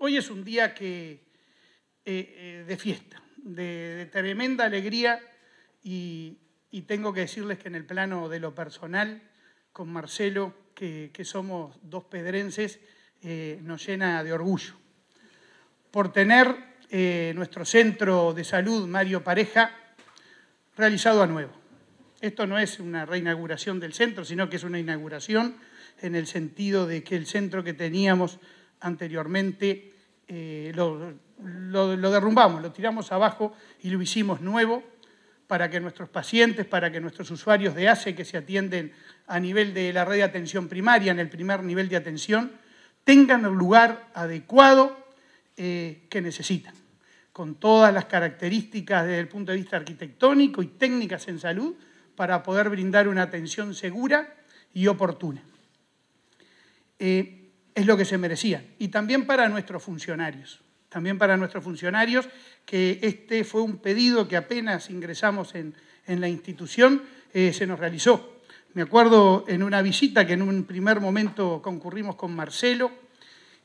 Hoy es un día eh, eh, de fiesta, de, tremenda alegría y, tengo que decirles que en el plano de lo personal, con Marcelo, que, somos dos pedrenses, eh, nos llena de orgullo. Por tener nuestro centro de salud, Mario Pareja, realizado a nuevo. Esto no es una reinauguración del centro, sino que es una inauguración en el sentido de que el centro que teníamos anteriormente, eh, lo, derrumbamos, lo tiramos abajo y lo hicimos nuevo para que nuestros pacientes, para que nuestros usuarios de ACE que se atienden a nivel de la red de atención primaria, en el primer nivel de atención, tengan el lugar adecuado eh, que necesitan, con todas las características desde el punto de vista arquitectónico y técnicas en salud para poder brindar una atención segura y oportuna. Eh, es lo que se merecían. Y también para nuestros funcionarios, también para nuestros funcionarios, que este fue un pedido que apenas ingresamos en, la institución, eh, se nos realizó. Me acuerdo en una visita que en un primer momento concurrimos con Marcelo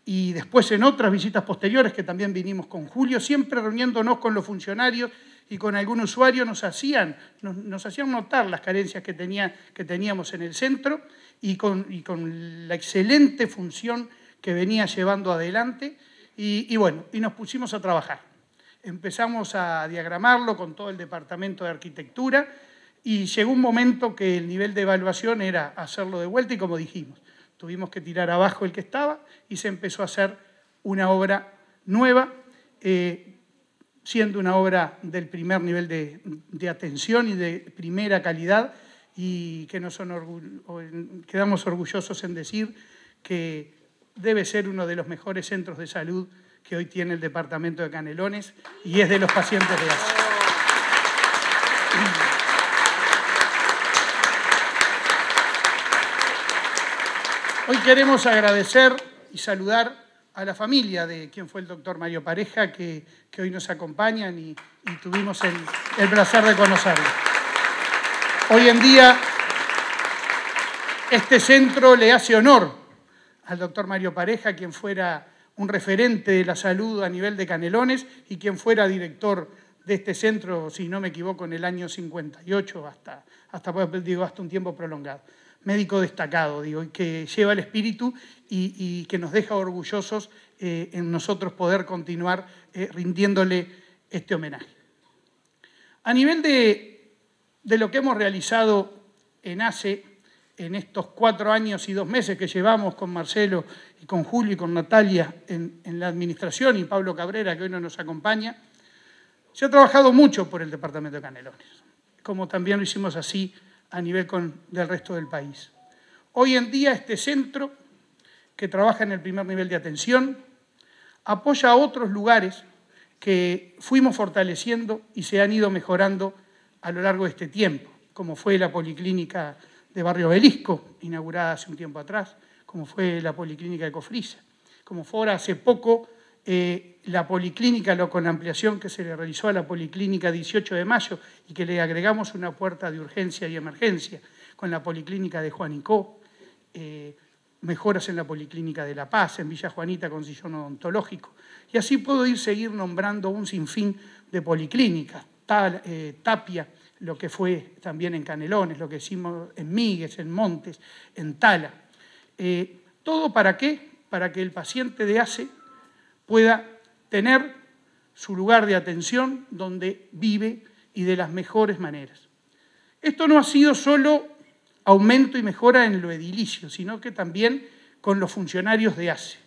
y después en otras visitas posteriores que también vinimos con Julio, siempre reuniéndonos con los funcionarios y con algún usuario nos hacían, nos, hacían notar las carencias que, tenía, que teníamos en el centro y con, con, la excelente función que venía llevando adelante. Y, bueno, y nos pusimos a trabajar. Empezamos a diagramarlo con todo el departamento de arquitectura y llegó un momento que el nivel de evaluación era hacerlo de vuelta y como dijimos, tuvimos que tirar abajo el que estaba y se empezó a hacer una obra nueva. Eh, siendo una obra del primer nivel de, atención y de primera calidad y que nos quedamos orgullosos en decir que debe ser uno de los mejores centros de salud que hoy tiene el departamento de Canelones y es de los pacientes de ASA. Hoy queremos agradecer y saludar a la familia de quien fue el doctor Mario Pareja, que, hoy nos acompañan y, tuvimos el, placer de conocerlo. Hoy en día, este centro le hace honor al doctor Mario Pareja, quien fuera un referente de la salud a nivel de Canelones y quien fuera director de este centro, si no me equivoco, en el año 58 hasta, hasta, digo, hasta un tiempo prolongado médico destacado, digo, que lleva el espíritu y, que nos deja orgullosos eh, en nosotros poder continuar eh, rindiéndole este homenaje. A nivel de, lo que hemos realizado en ACE, en estos cuatro años y dos meses que llevamos con Marcelo y con Julio y con Natalia en, en, la administración y Pablo Cabrera, que hoy no nos acompaña, se ha trabajado mucho por el departamento de Canelones, como también lo hicimos así a nivel con, del resto del país. Hoy en día este centro, que trabaja en el primer nivel de atención, apoya a otros lugares que fuimos fortaleciendo y se han ido mejorando a lo largo de este tiempo, como fue la Policlínica de Barrio Belisco, inaugurada hace un tiempo atrás, como fue la Policlínica de Cofrisa, como fue ahora hace poco eh, la policlínica, lo con ampliación que se le realizó a la policlínica 18 de mayo y que le agregamos una puerta de urgencia y emergencia con la policlínica de Juanicó, eh, mejoras en la policlínica de La Paz, en Villa Juanita con sillón odontológico. Y así puedo ir seguir nombrando un sinfín de policlínicas, eh, Tapia, lo que fue también en Canelones, lo que hicimos en Migues, en Montes, en Tala. ¿Todo para qué? Para que el paciente de ACE pueda tener su lugar de atención donde vive y de las mejores maneras. Esto no ha sido solo aumento y mejora en lo edilicio, sino que también con los funcionarios de hace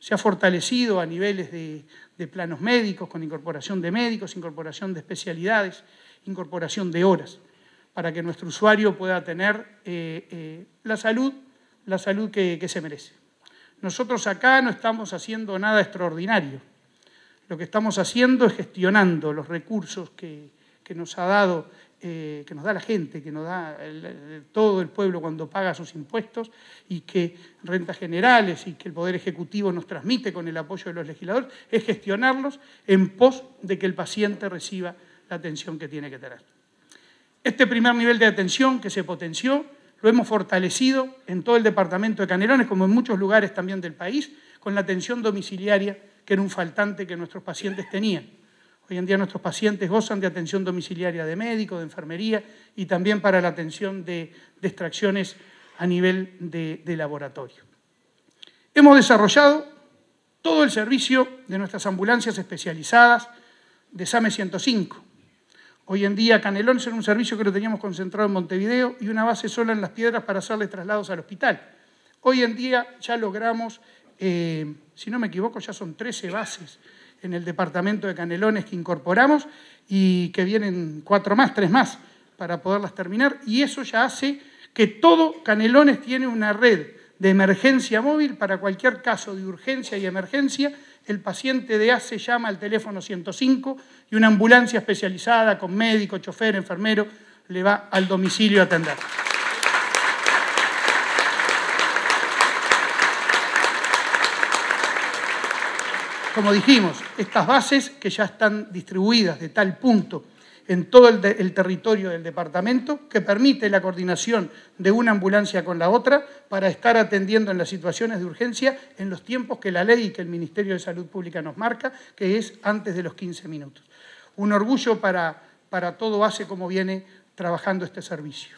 Se ha fortalecido a niveles de, planos médicos, con incorporación de médicos, incorporación de especialidades, incorporación de horas, para que nuestro usuario pueda tener eh, eh, la salud, la salud que se merece. Nosotros acá no estamos haciendo nada extraordinario. Lo que estamos haciendo es gestionando los recursos que, nos ha dado, eh, que nos da la gente, que nos da todo el pueblo cuando paga sus impuestos y que rentas generales y que el Poder Ejecutivo nos transmite con el apoyo de los legisladores, es gestionarlos en pos de que el paciente reciba la atención que tiene que tener. Este primer nivel de atención que se potenció lo hemos fortalecido en todo el departamento de Canelones, como en muchos lugares también del país, con la atención domiciliaria, que era un faltante que nuestros pacientes tenían. Hoy en día nuestros pacientes gozan de atención domiciliaria de médico, de enfermería y también para la atención de, distracciones extracciones a nivel de, de laboratorio. Hemos desarrollado todo el servicio de nuestras ambulancias especializadas de SAME 105, Hoy en día Canelones era un servicio que lo teníamos concentrado en Montevideo y una base sola en Las Piedras para hacerle traslados al hospital. Hoy en día ya logramos, eh, si no me equivoco, ya son 13 bases en el departamento de Canelones que incorporamos y que vienen cuatro más, tres más, para poderlas terminar. Y eso ya hace que todo Canelones tiene una red de emergencia móvil para cualquier caso de urgencia y emergencia el paciente de ACE llama al teléfono 105 y una ambulancia especializada con médico, chofer, enfermero, le va al domicilio a atender. Como dijimos, estas bases que ya están distribuidas de tal punto en todo el, territorio del departamento que permite la coordinación de una ambulancia con la otra para estar atendiendo en las situaciones de urgencia en los tiempos que la ley y que el Ministerio de Salud Pública nos marca, que es antes de los 15 minutos. Un orgullo para, todo hace como viene trabajando este servicio.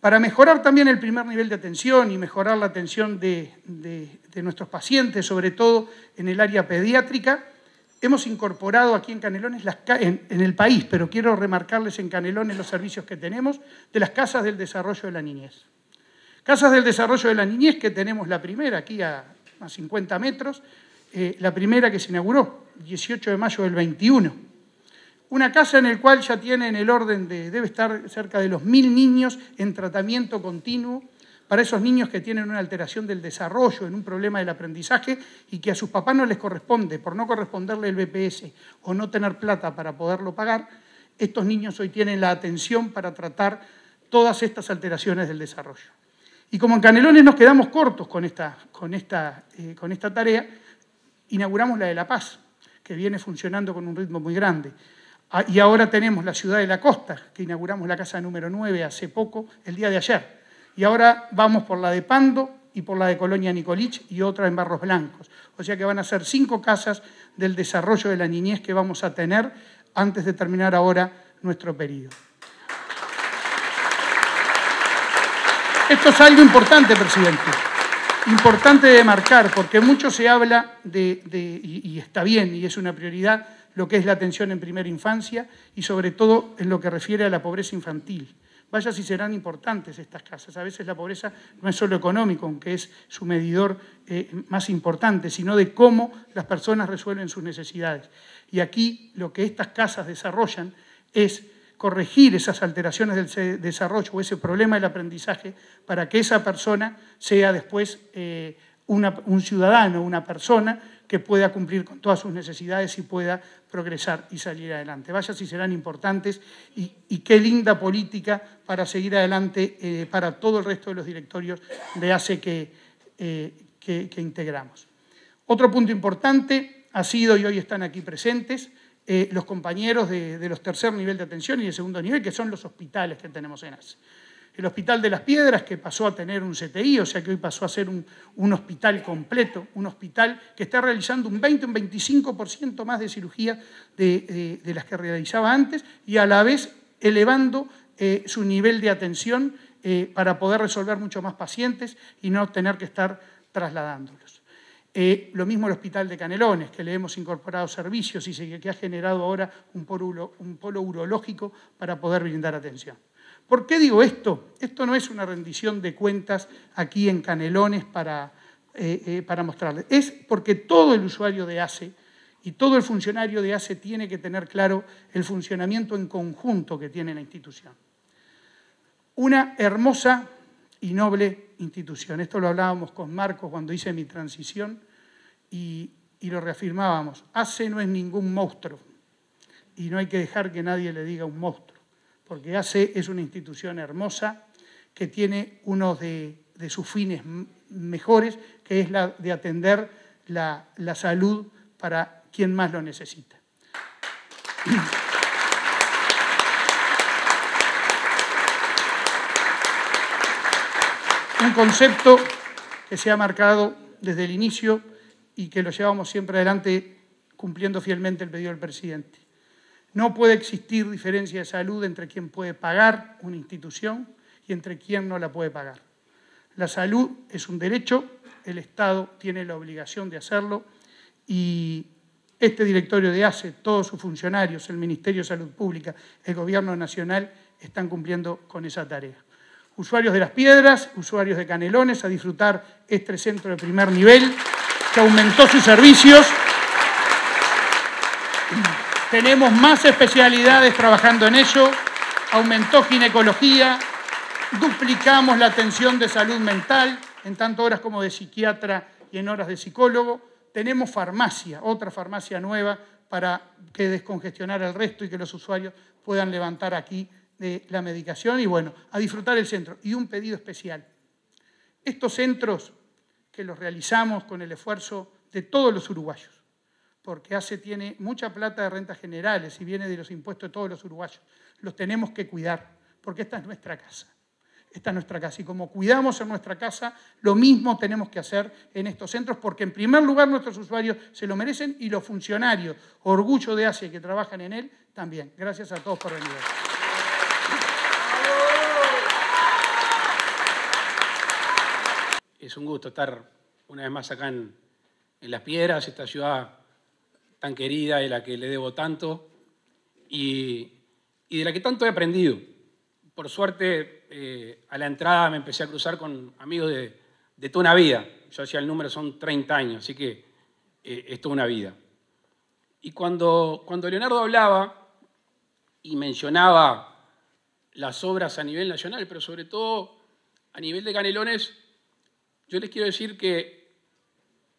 Para mejorar también el primer nivel de atención y mejorar la atención de nuestros pacientes, sobre todo en el área pediátrica, Hemos incorporado aquí en Canelones, en, el país, pero quiero remarcarles en Canelones los servicios que tenemos de las Casas del Desarrollo de la Niñez. Casas del Desarrollo de la Niñez, que tenemos la primera aquí a, 50 metros, eh, la primera que se inauguró, 18 de mayo del 21. Una casa en la cual ya tienen el orden de, debe estar cerca de los mil niños en tratamiento continuo, para esos niños que tienen una alteración del desarrollo, en un problema del aprendizaje y que a sus papás no les corresponde, por no corresponderle el BPS o no tener plata para poderlo pagar, estos niños hoy tienen la atención para tratar todas estas alteraciones del desarrollo. Y como en Canelones nos quedamos cortos con esta, con esta, eh, con esta tarea, inauguramos la de La Paz, que viene funcionando con un ritmo muy grande. Ah, y ahora tenemos la ciudad de la costa, que inauguramos la casa número 9 hace poco, el día de ayer y ahora vamos por la de Pando y por la de Colonia Nicolich y otra en Barros Blancos. O sea que van a ser cinco casas del desarrollo de la niñez que vamos a tener antes de terminar ahora nuestro periodo. Esto es algo importante, presidente. Importante de marcar, porque mucho se habla de, y, y está bien, y es una prioridad, lo que es la atención en primera infancia y sobre todo en lo que refiere a la pobreza infantil. Vaya si serán importantes estas casas. A veces la pobreza no es solo económico, aunque es su medidor eh, más importante, sino de cómo las personas resuelven sus necesidades. Y aquí lo que estas casas desarrollan es corregir esas alteraciones del desarrollo o ese problema del aprendizaje para que esa persona sea después... Eh, un ciudadano, una persona que pueda cumplir con todas sus necesidades y pueda progresar y salir adelante. Vaya si serán importantes y, qué linda política para seguir adelante eh, para todo el resto de los directorios de ACE eh, que, que, integramos. Otro punto importante ha sido, y hoy están aquí presentes, eh, los compañeros de, de, los tercer nivel de atención y de segundo nivel, que son los hospitales que tenemos en ACE el Hospital de las Piedras, que pasó a tener un CTI, o sea que hoy pasó a ser un, hospital completo, un hospital que está realizando un 20, un 25% más de cirugía de, las que realizaba antes y a la vez elevando eh, su nivel de atención eh, para poder resolver mucho más pacientes y no tener que estar trasladándolos. Eh, lo mismo el Hospital de Canelones, que le hemos incorporado servicios y que ha generado ahora un polo urológico para poder brindar atención. ¿Por qué digo esto? Esto no es una rendición de cuentas aquí en Canelones para, eh, eh, para mostrarles. Es porque todo el usuario de ACE y todo el funcionario de ACE tiene que tener claro el funcionamiento en conjunto que tiene la institución. Una hermosa y noble institución. Esto lo hablábamos con Marcos cuando hice mi transición y, y lo reafirmábamos. ACE no es ningún monstruo y no hay que dejar que nadie le diga un monstruo porque ACE es una institución hermosa que tiene uno de, sus fines mejores, que es la de atender la salud para quien más lo necesita. Un concepto que se ha marcado desde el inicio y que lo llevamos siempre adelante cumpliendo fielmente el pedido del presidente. No puede existir diferencia de salud entre quien puede pagar una institución y entre quien no la puede pagar. La salud es un derecho, el Estado tiene la obligación de hacerlo y este directorio de ACE, todos sus funcionarios, el Ministerio de Salud Pública, el Gobierno Nacional, están cumpliendo con esa tarea. Usuarios de Las Piedras, usuarios de Canelones, a disfrutar este centro de primer nivel que aumentó sus servicios tenemos más especialidades trabajando en ello, aumentó ginecología, duplicamos la atención de salud mental, en tanto horas como de psiquiatra y en horas de psicólogo. Tenemos farmacia, otra farmacia nueva para que descongestionar el resto y que los usuarios puedan levantar aquí de eh, la medicación y bueno, a disfrutar el centro. Y un pedido especial. Estos centros que los realizamos con el esfuerzo de todos los uruguayos, porque ACE tiene mucha plata de rentas generales y viene de los impuestos de todos los uruguayos. Los tenemos que cuidar, porque esta es nuestra casa. Esta es nuestra casa. Y como cuidamos en nuestra casa, lo mismo tenemos que hacer en estos centros, porque en primer lugar nuestros usuarios se lo merecen y los funcionarios, orgullo de ACE, que trabajan en él, también. Gracias a todos por venir. Es un gusto estar una vez más acá en Las Piedras, esta ciudad tan querida, de la que le debo tanto y, de la que tanto he aprendido. Por suerte, eh, a la entrada me empecé a cruzar con amigos de, toda una vida. Yo hacía el número, son 30 años, así que eh, es toda una vida. Y cuando, cuando Leonardo hablaba y mencionaba las obras a nivel nacional, pero sobre todo a nivel de Canelones, yo les quiero decir que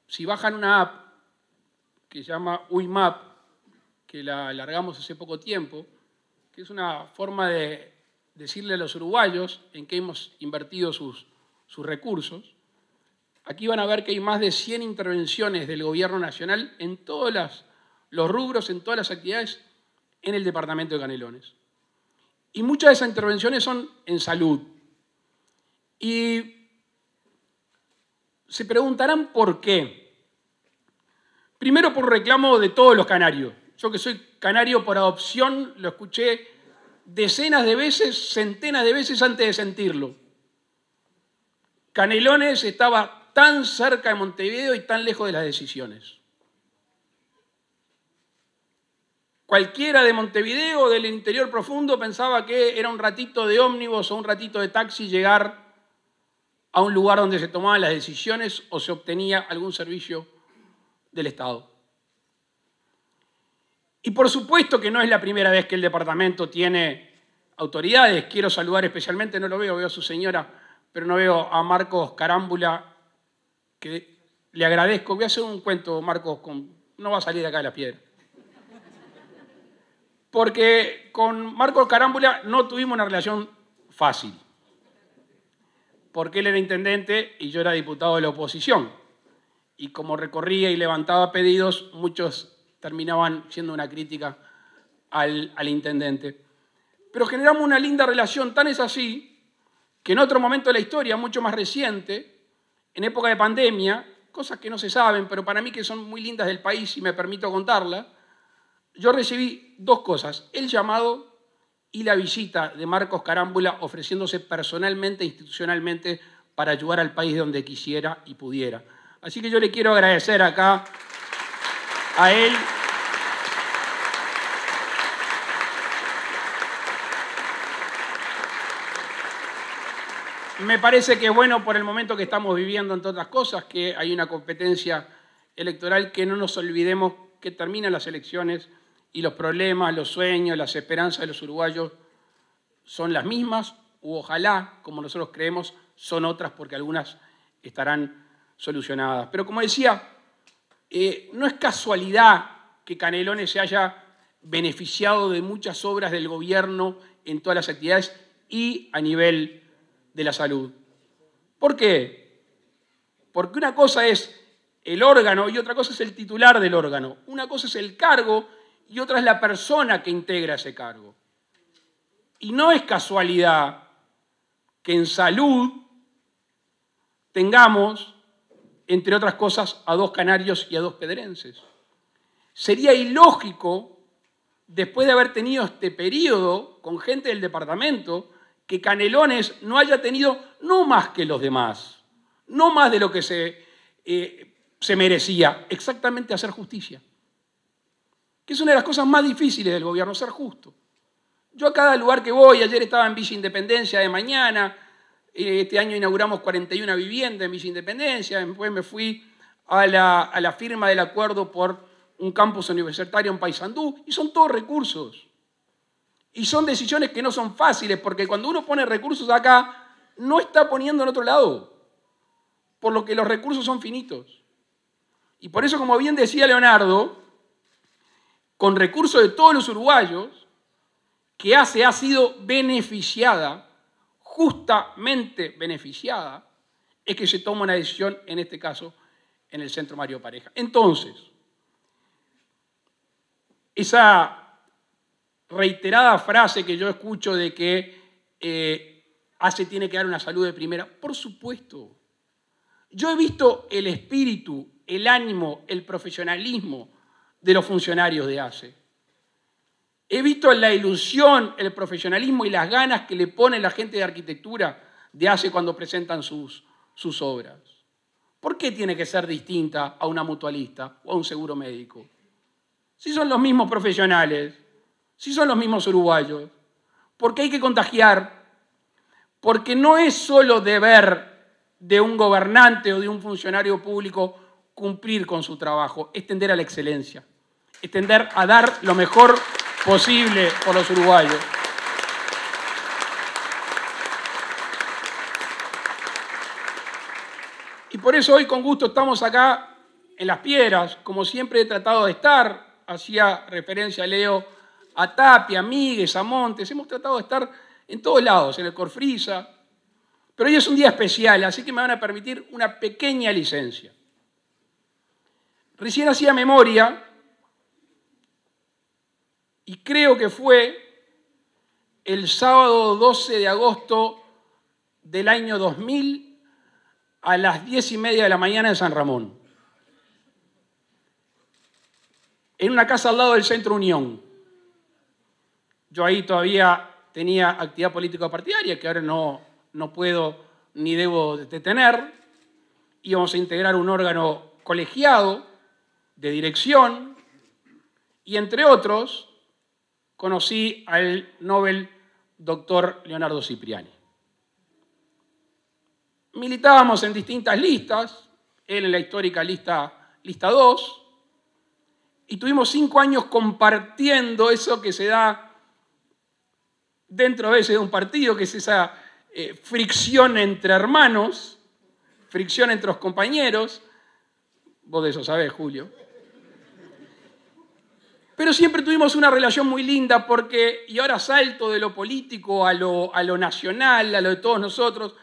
si bajan una app que se llama UIMAP, que la alargamos hace poco tiempo, que es una forma de decirle a los uruguayos en qué hemos invertido sus, recursos. Aquí van a ver que hay más de 100 intervenciones del Gobierno Nacional en todos los rubros, en todas las actividades en el departamento de Canelones. Y muchas de esas intervenciones son en salud. Y se preguntarán por qué. Primero por reclamo de todos los canarios. Yo que soy canario por adopción, lo escuché decenas de veces, centenas de veces antes de sentirlo. Canelones estaba tan cerca de Montevideo y tan lejos de las decisiones. Cualquiera de Montevideo o del interior profundo pensaba que era un ratito de ómnibus o un ratito de taxi llegar a un lugar donde se tomaban las decisiones o se obtenía algún servicio del Estado. Y por supuesto que no es la primera vez que el departamento tiene autoridades. Quiero saludar especialmente, no lo veo, veo a su señora, pero no veo a Marcos Carámbula, que le agradezco. Voy a hacer un cuento, Marcos, no va a salir de acá de la piedra. Porque con Marcos Carámbula no tuvimos una relación fácil. Porque él era intendente y yo era diputado de la oposición y como recorría y levantaba pedidos, muchos terminaban siendo una crítica al, intendente. Pero generamos una linda relación, tan es así, que en otro momento de la historia, mucho más reciente, en época de pandemia, cosas que no se saben, pero para mí que son muy lindas del país y me permito contarlas, yo recibí dos cosas, el llamado y la visita de Marcos Carámbula ofreciéndose personalmente, e institucionalmente, para ayudar al país donde quisiera y pudiera. Así que yo le quiero agradecer acá a él. Me parece que bueno por el momento que estamos viviendo, entre otras cosas, que hay una competencia electoral que no nos olvidemos que terminan las elecciones y los problemas, los sueños, las esperanzas de los uruguayos son las mismas, o ojalá, como nosotros creemos, son otras porque algunas estarán solucionadas. Pero como decía, eh, no es casualidad que Canelones se haya beneficiado de muchas obras del gobierno en todas las actividades y a nivel de la salud. ¿Por qué? Porque una cosa es el órgano y otra cosa es el titular del órgano. Una cosa es el cargo y otra es la persona que integra ese cargo. Y no es casualidad que en salud tengamos entre otras cosas, a dos canarios y a dos pedrenses. Sería ilógico, después de haber tenido este periodo con gente del departamento, que Canelones no haya tenido no más que los demás, no más de lo que se, eh, se merecía, exactamente hacer justicia. Que es una de las cosas más difíciles del gobierno, ser justo. Yo a cada lugar que voy, ayer estaba en Villa Independencia de mañana, este año inauguramos 41 viviendas en mis independencias. Después me fui a la, a la firma del acuerdo por un campus universitario en Paysandú. Y son todos recursos. Y son decisiones que no son fáciles, porque cuando uno pone recursos acá, no está poniendo en otro lado, por lo que los recursos son finitos. Y por eso, como bien decía Leonardo, con recursos de todos los uruguayos, que hace ha sido beneficiada justamente beneficiada es que se toma una decisión, en este caso, en el Centro Mario Pareja. Entonces, esa reiterada frase que yo escucho de que eh, ACE hace tiene que dar una salud de primera, por supuesto. Yo he visto el espíritu, el ánimo, el profesionalismo de los funcionarios de ACE. He visto la ilusión, el profesionalismo y las ganas que le pone la gente de arquitectura de hace cuando presentan sus, sus obras. ¿Por qué tiene que ser distinta a una mutualista o a un seguro médico? Si son los mismos profesionales, si son los mismos uruguayos, ¿por qué hay que contagiar? Porque no es solo deber de un gobernante o de un funcionario público cumplir con su trabajo, extender a la excelencia, extender a dar lo mejor posible por los uruguayos. Y por eso hoy con gusto estamos acá en Las Piedras, como siempre he tratado de estar, hacía referencia Leo a Tapia, a Migues, a Montes, hemos tratado de estar en todos lados, en el Corfrisa, pero hoy es un día especial, así que me van a permitir una pequeña licencia. Recién hacía memoria y creo que fue el sábado 12 de agosto del año 2000 a las 10 y media de la mañana en San Ramón. En una casa al lado del Centro Unión. Yo ahí todavía tenía actividad política partidaria, que ahora no, no puedo ni debo detener. Íbamos a integrar un órgano colegiado de dirección y entre otros conocí al Nobel doctor Leonardo Cipriani. Militábamos en distintas listas, él en la histórica lista, lista 2, y tuvimos cinco años compartiendo eso que se da dentro de un partido, que es esa eh, fricción entre hermanos, fricción entre los compañeros, vos de eso sabés, Julio. Pero siempre tuvimos una relación muy linda porque, y ahora salto de lo político a lo, nacional, a lo de todos nosotros,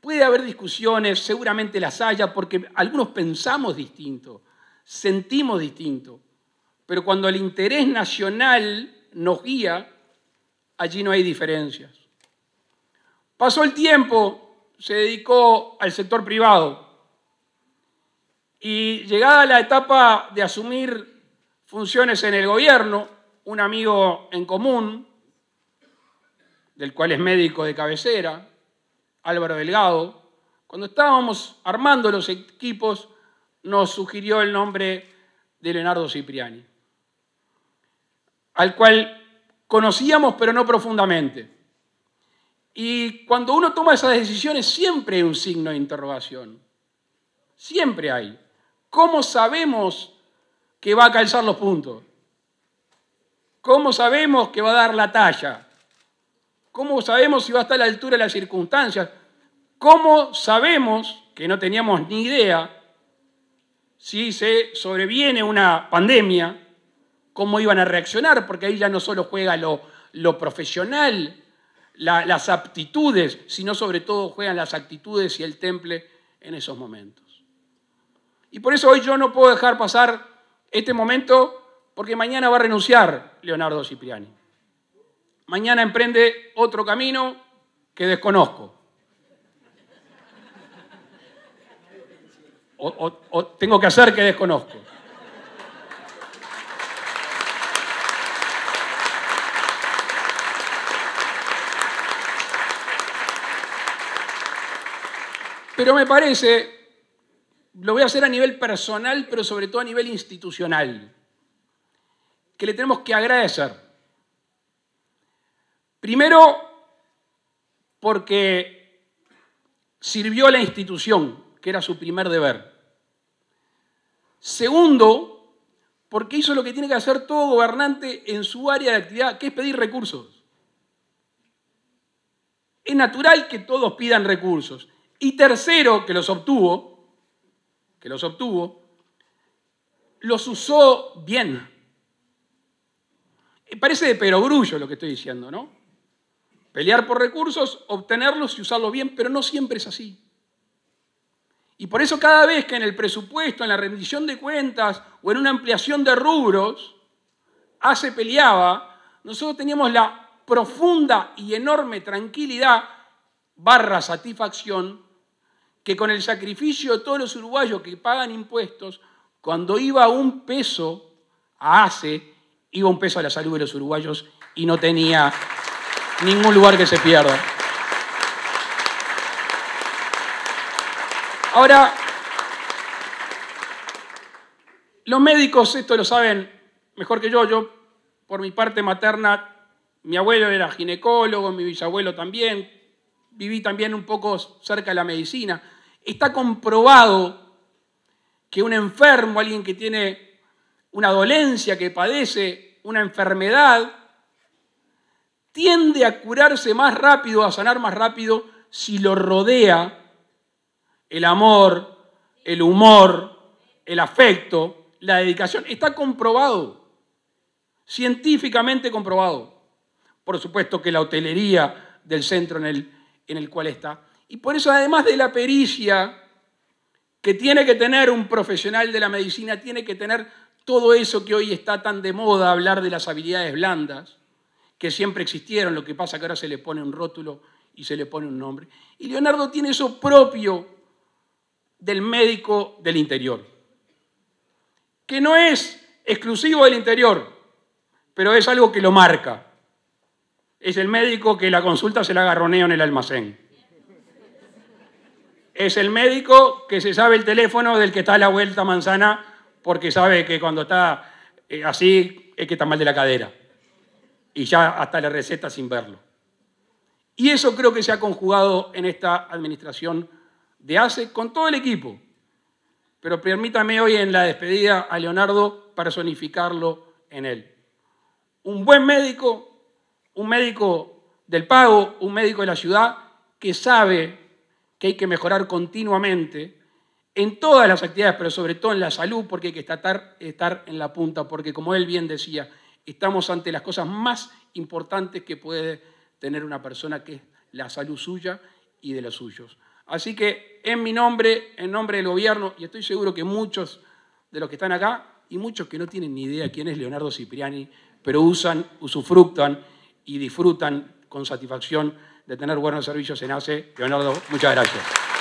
puede haber discusiones, seguramente las haya, porque algunos pensamos distinto, sentimos distinto. Pero cuando el interés nacional nos guía, allí no hay diferencias. Pasó el tiempo, se dedicó al sector privado y llegada la etapa de asumir funciones en el gobierno, un amigo en común, del cual es médico de cabecera, Álvaro Delgado, cuando estábamos armando los equipos, nos sugirió el nombre de Leonardo Cipriani, al cual conocíamos pero no profundamente. Y cuando uno toma esas decisiones siempre hay un signo de interrogación, siempre hay. ¿Cómo sabemos que va a calzar los puntos? ¿Cómo sabemos que va a dar la talla? ¿Cómo sabemos si va a estar a la altura de las circunstancias? ¿Cómo sabemos, que no teníamos ni idea, si se sobreviene una pandemia, cómo iban a reaccionar? Porque ahí ya no solo juega lo, lo profesional, las aptitudes, sino sobre todo juegan las actitudes y el temple en esos momentos. Y por eso hoy yo no puedo dejar pasar este momento porque mañana va a renunciar Leonardo Cipriani. Mañana emprende otro camino que desconozco. O, tengo que hacer que desconozco. Pero me parece lo voy a hacer a nivel personal, pero sobre todo a nivel institucional, que le tenemos que agradecer. Primero, porque sirvió a la institución, que era su primer deber. Segundo, porque hizo lo que tiene que hacer todo gobernante en su área de actividad, que es pedir recursos. Es natural que todos pidan recursos. Y tercero, que los obtuvo, que los obtuvo, los usó bien. Eh, parece de perogrullo lo que estoy diciendo, ¿no? Pelear por recursos, obtenerlos y usarlos bien, pero no siempre es así. Y por eso cada vez que en el presupuesto, en la rendición de cuentas o en una ampliación de rubros, hace peleaba, nosotros teníamos la profunda y enorme tranquilidad barra satisfacción que con el sacrificio de todos los uruguayos que pagan impuestos, cuando iba un peso a ACE, iba un peso a la salud de los uruguayos y no tenía ningún lugar que se pierda. Ahora, los médicos, esto lo saben mejor que yo, yo por mi parte materna, mi abuelo era ginecólogo, mi bisabuelo también, viví también un poco cerca de la medicina. Está comprobado que un enfermo, alguien que tiene una dolencia, que padece una enfermedad, tiende a curarse más rápido, a sanar más rápido, si lo rodea el amor, el humor, el afecto, la dedicación. Está comprobado, científicamente comprobado. Por supuesto que la hotelería del centro en el, en el cual está y por eso, además de la pericia que tiene que tener un profesional de la medicina, tiene que tener todo eso que hoy está tan de moda, hablar de las habilidades blandas, que siempre existieron, lo que pasa que ahora se le pone un rótulo y se le pone un nombre. Y Leonardo tiene eso propio del médico del interior, que no es exclusivo del interior, pero es algo que lo marca. Es el médico que la consulta se la agarronea en el almacén es el médico que se sabe el teléfono del que está a la vuelta manzana porque sabe que cuando está eh, así es que está mal de la cadera. Y ya hasta la receta sin verlo. Y eso creo que se ha conjugado en esta administración de ACE con todo el equipo. Pero permítame hoy en la despedida a Leonardo personificarlo en él. Un buen médico, un médico del pago, un médico de la ciudad que sabe que hay que mejorar continuamente en todas las actividades, pero sobre todo en la salud, porque hay que estar, estar en la punta, porque como él bien decía, estamos ante las cosas más importantes que puede tener una persona, que es la salud suya y de los suyos. Así que en mi nombre, en nombre del gobierno, y estoy seguro que muchos de los que están acá, y muchos que no tienen ni idea quién es Leonardo Cipriani, pero usan, usufructan y disfrutan con satisfacción de tener buenos servicios en ACE. Leonardo, muchas gracias.